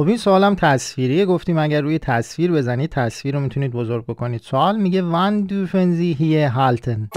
خب این سوالم تصویریه گفتیم اگر روی تصویر بزنید تصویر رو میتونید بزرگ بکنید سوال میگه وان دوفنزی هیه هالتن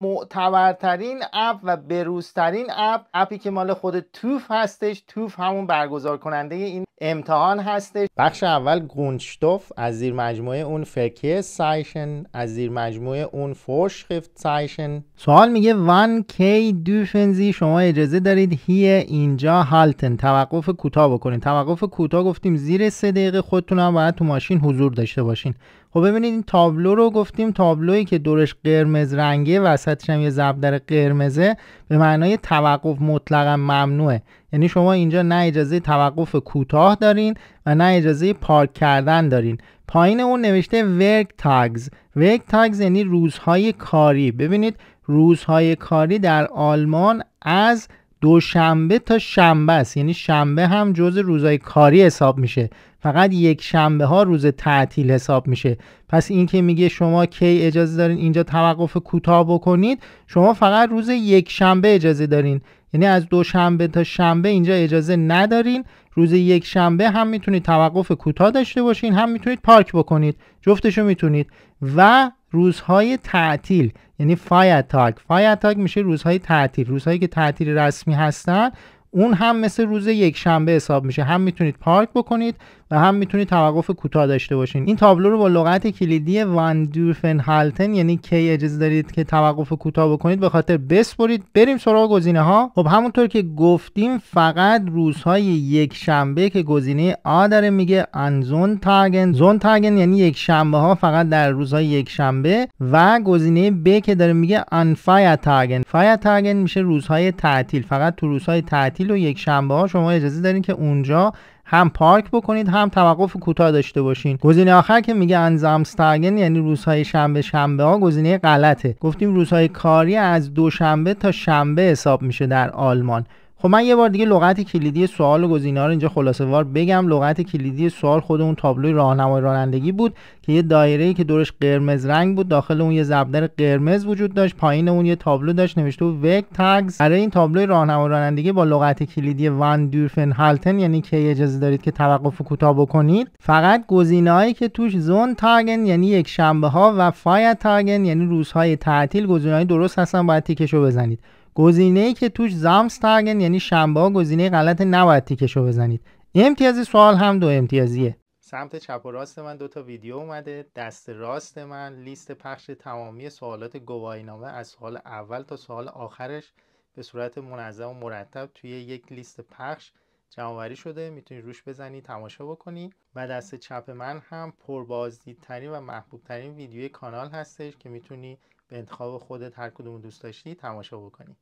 معتبرترین اپ و بروزترین اپ اپی که مال خود توف هستش توف همون برگزار کننده این امتحان هستش بخش اول گونشتوف از زیر مجموعه اون فکه سایشن از زیر مجموعه اون خفت سایشن سوال میگه وان کی دوفنزی شما اجازه دارید هی اینجا هالتن توقف کوتاه بکنید توقف کوتاه گفتیم زیر سه دقیقه خودتون هم باید تو ماشین حضور داشته باشین خب ببینید این تابلو رو گفتیم تابلویی که دورش قرمز رنگه وسطش هم یه زبدر قرمزه به معنای توقف مطلقا ممنوعه یعنی شما اینجا نه اجازه توقف کوتاه دارین و نه اجازه پارک کردن دارین پایین اون نوشته ورک تاگز ورک تاگز یعنی روزهای کاری ببینید روزهای کاری در آلمان از دوشنبه تا شنبه است یعنی شنبه هم جز روزهای کاری حساب میشه فقط یک شنبه ها روز تعطیل حساب میشه پس این که میگه شما کی اجازه دارین اینجا توقف کوتاه بکنید شما فقط روز یک شنبه اجازه دارین یعنی از دو شنبه تا شنبه اینجا اجازه ندارین روز یک شنبه هم میتونید توقف کوتاه داشته باشین هم میتونید پارک بکنید جفتشو میتونید و روزهای تعطیل یعنی فایر تاک فایر تاک میشه روزهای تعطیل روزهایی که تعطیل رسمی هستن اون هم مثل روز یک شنبه حساب میشه هم میتونید پارک بکنید و هم میتونید توقف کوتاه داشته باشین این تابلو رو با لغت کلیدی وان هالتن یعنی کی اجازه دارید که توقف کوتاه بکنید به خاطر بسپرید بریم سراغ گزینه ها خب همونطور که گفتیم فقط روزهای یک شنبه که گزینه آ داره میگه انزون زون تاگن زون تاگن یعنی یک شنبه ها فقط در روزهای یک شنبه و گزینه ب که داره میگه ان فایا تاگن فایا تاگن میشه روزهای تعطیل فقط تو روزهای تعطیل و یک شنبه ها شما اجازه دارین که اونجا هم پارک بکنید هم توقف کوتاه داشته باشین گزینه آخر که میگه انزامستاگن یعنی روزهای شنبه شنبه ها گزینه غلطه گفتیم روزهای کاری از دوشنبه تا شنبه حساب میشه در آلمان خب من یه بار دیگه لغت کلیدی سوال و گزینه رو اینجا خلاصه وار بگم لغت کلیدی سوال خود اون تابلوی راهنمای رانندگی بود که یه دایره‌ای که دورش قرمز رنگ بود داخل اون یه زبدر قرمز وجود داشت پایین اون یه تابلو داشت نوشته بود وگ تگز برای این تابلوی راهنمای رانندگی با لغت کلیدی وان دورفن هالتن یعنی که اجازه دارید که توقف کوتاه بکنید فقط گزینه‌هایی که توش زون تاگن یعنی یک شنبه ها و فایت تاگن یعنی روزهای تعطیل گزینه‌های درست هستن باید تیکشو بزنید گزینه ای که توش تاگن یعنی شنبه گزینه غلط نباید تیکشو بزنید امتیازی سوال هم دو امتیازیه سمت چپ و راست من دو تا ویدیو اومده دست راست من لیست پخش تمامی سوالات گواهینامه از سوال اول تا سوال آخرش به صورت منظم و مرتب توی یک لیست پخش آوری شده میتونی روش بزنی تماشا بکنی و دست چپ من هم پربازدیدترین و محبوبترین ویدیوی کانال هستش که میتونی به انتخاب خودت هر کدوم دوست داشتی تماشا بکنی